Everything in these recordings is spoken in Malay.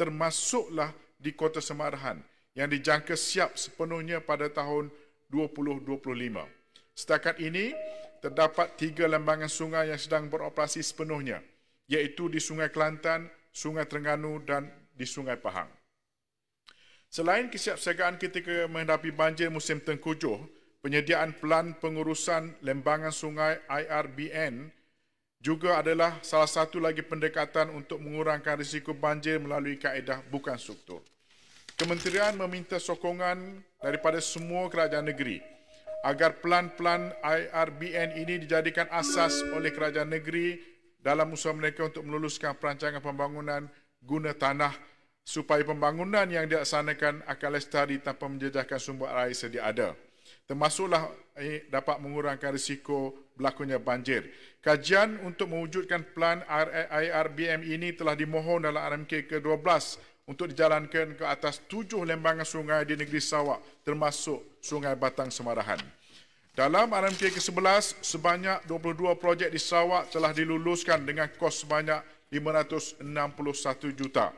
termasuklah di Kota Semarahan yang dijangka siap sepenuhnya pada tahun 2025. Setakat ini, terdapat tiga lembangan sungai yang sedang beroperasi sepenuhnya iaitu di Sungai Kelantan, Sungai Terengganu dan di Sungai Pahang. Selain kesiapsiagaan ketika menghadapi banjir musim tengkujuh, penyediaan pelan pengurusan lembangan sungai IRBN juga adalah salah satu lagi pendekatan untuk mengurangkan risiko banjir melalui kaedah bukan struktur. Kementerian meminta sokongan daripada semua kerajaan negeri agar pelan-pelan IRBN ini dijadikan asas oleh kerajaan negeri dalam usaha mereka untuk meluluskan perancangan pembangunan guna tanah supaya pembangunan yang dilaksanakan akan lestari tanpa menjejahkan sumber air sedia ada termasuklah eh, dapat mengurangkan risiko berlakunya banjir. Kajian untuk mewujudkan pelan IRBM ini telah dimohon dalam RMK ke-12 untuk dijalankan ke atas tujuh lembangan sungai di negeri Sarawak termasuk Sungai Batang Semarahan. Dalam RMK ke-11, sebanyak 22 projek di Sarawak telah diluluskan dengan kos sebanyak 561 juta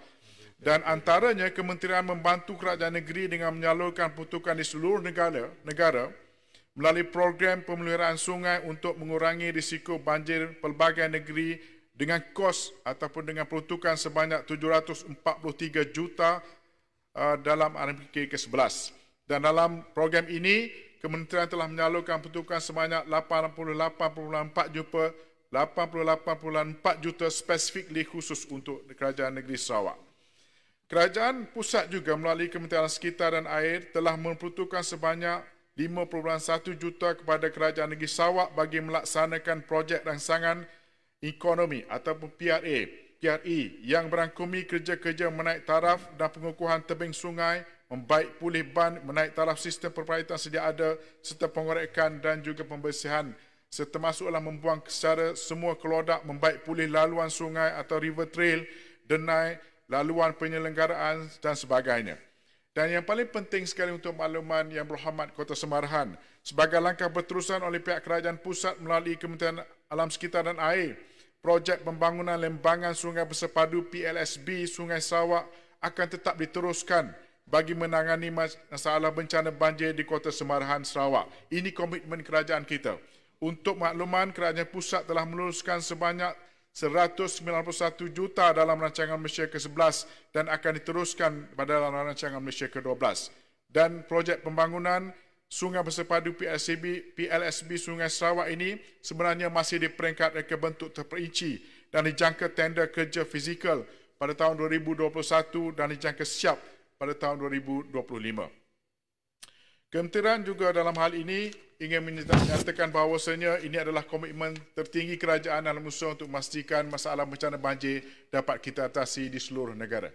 dan antaranya kementerian membantu kerajaan negeri dengan menyalurkan peruntukan di seluruh negara negara melalui program pemeliharaan sungai untuk mengurangi risiko banjir pelbagai negeri dengan kos ataupun dengan peruntukan sebanyak 743 juta uh, dalam RMK ke-11 dan dalam program ini kementerian telah menyalurkan peruntukan sebanyak 88.4 juta 88.4 juta spesifik khusus untuk kerajaan negeri Sarawak. Kerajaan pusat juga melalui Kementerian Sekitar dan Air telah memperuntukkan sebanyak 5.1 juta kepada Kerajaan Negeri Sarawak bagi melaksanakan projek rangsangan ekonomi ataupun PRA, PRE yang berangkumi kerja-kerja menaik taraf dan pengukuhan tebing sungai, membaik pulih ban, menaik taraf sistem perperaitan sedia ada serta pengorekan dan juga pembersihan serta masuklah membuang secara semua kelodak membaik pulih laluan sungai atau river trail, denai laluan penyelenggaraan dan sebagainya. Dan yang paling penting sekali untuk makluman yang berhormat Kota Semarahan, sebagai langkah berterusan oleh pihak kerajaan pusat melalui Kementerian Alam Sekitar dan Air, projek pembangunan lembangan sungai bersepadu PLSB Sungai Sawak akan tetap diteruskan bagi menangani masalah bencana banjir di Kota Semarahan, Sarawak. Ini komitmen kerajaan kita. Untuk makluman, kerajaan pusat telah meluluskan sebanyak 191 juta dalam rancangan Malaysia ke-11 dan akan diteruskan pada dalam rancangan Malaysia ke-12. Dan projek pembangunan Sungai Bersepadu PLSB, PLSB Sungai Sarawak ini sebenarnya masih di peringkat reka bentuk terperinci dan dijangka tender kerja fizikal pada tahun 2021 dan dijangka siap pada tahun 2025. Kementerian juga dalam hal ini ingin menyatakan bahawasanya ini adalah komitmen tertinggi kerajaan dalam usaha untuk memastikan masalah bencana banjir dapat kita atasi di seluruh negara.